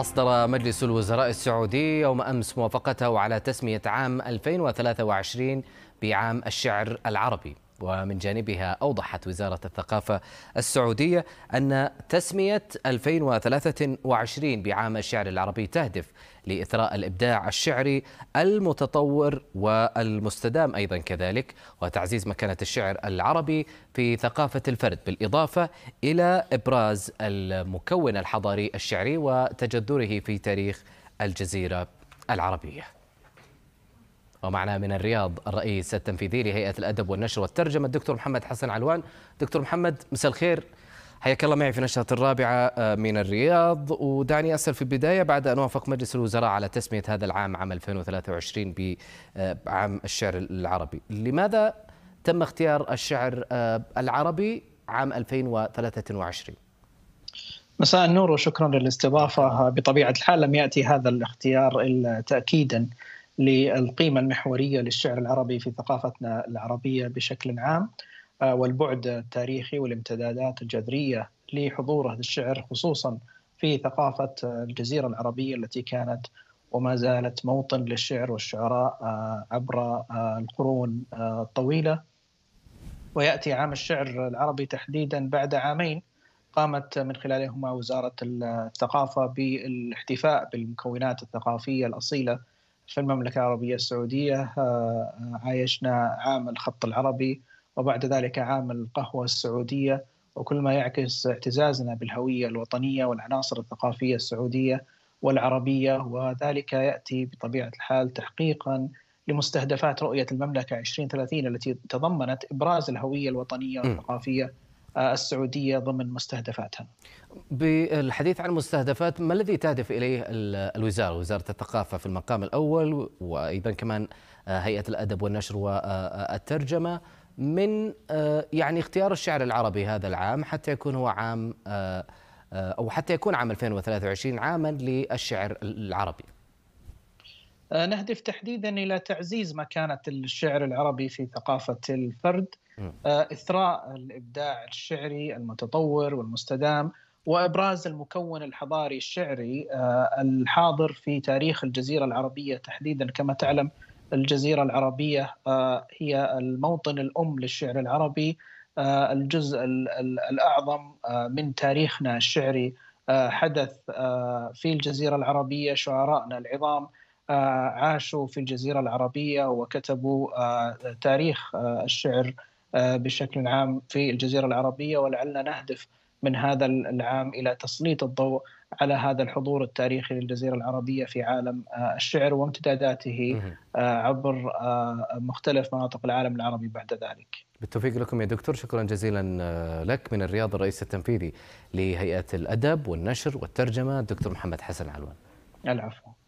أصدر مجلس الوزراء السعودي يوم أمس موافقته على تسمية عام 2023 بعام الشعر العربي ومن جانبها أوضحت وزارة الثقافة السعودية أن تسمية 2023 بعام الشعر العربي تهدف لإثراء الإبداع الشعري المتطور والمستدام أيضا كذلك وتعزيز مكانة الشعر العربي في ثقافة الفرد بالإضافة إلى إبراز المكون الحضاري الشعري وتجذره في تاريخ الجزيرة العربية ومعنا من الرياض الرئيس التنفيذي لهيئة الأدب والنشر والترجمة الدكتور محمد حسن علوان دكتور محمد مساء الخير حياك الله معي في نشرة الرابعة آه، من الرياض ودعني أسأل في البداية بعد أن وافق مجلس الوزراء على تسمية هذا العام عام 2023 آه، بعام الشعر العربي لماذا تم اختيار الشعر آه، العربي عام 2023 مساء النور وشكرا للاستضافة بطبيعة الحال لم يأتي هذا الاختيار إلا تأكيدا للقيمة المحورية للشعر العربي في ثقافتنا العربية بشكل عام آه، والبعد التاريخي والامتدادات الجذرية لحضوره للشعر خصوصا في ثقافة الجزيرة العربية التي كانت وما زالت موطن للشعر والشعراء آه، عبر آه، القرون الطويلة ويأتي عام الشعر العربي تحديدا بعد عامين قامت من خلالهما وزارة الثقافة بالاحتفاء بالمكونات الثقافية الأصيلة في المملكة العربية السعودية آه، عايشنا عام الخط العربي وبعد ذلك عام القهوة السعودية وكل ما يعكس اعتزازنا بالهوية الوطنية والعناصر الثقافية السعودية والعربية وذلك يأتي بطبيعة الحال تحقيقا لمستهدفات رؤية المملكة 2030 التي تضمنت إبراز الهوية الوطنية والثقافية السعوديه ضمن مستهدفاتها. بالحديث عن المستهدفات ما الذي تهدف اليه الوزاره، وزاره الثقافه في المقام الاول وايضا كمان آه، هيئه الادب والنشر والترجمه آه، من آه، يعني اختيار الشعر العربي هذا العام حتى يكون هو عام او حتى يكون عام 2023 عاما للشعر العربي. آه، نهدف تحديدا الى تعزيز مكانه الشعر العربي في ثقافه الفرد آه، اثراء الابداع الشعري المتطور والمستدام وابراز المكون الحضاري الشعري آه، الحاضر في تاريخ الجزيره العربيه تحديدا كما تعلم الجزيره العربيه هي الموطن الام للشعر العربي الجزء الاعظم من تاريخنا الشعري حدث في الجزيره العربيه شعرائنا العظام آه، عاشوا في الجزيرة العربية وكتبوا آه، تاريخ آه، الشعر بشكل عام في الجزيرة العربية ولعلنا نهدف من هذا العام إلى تسليط الضوء على هذا الحضور التاريخي للجزيرة العربية في عالم الشعر وامتداداته عبر مختلف مناطق العالم العربي بعد ذلك بالتوفيق لكم يا دكتور شكرا جزيلا لك من الرياض الرئيس التنفيذي لهيئة الأدب والنشر والترجمة الدكتور محمد حسن علوان العفو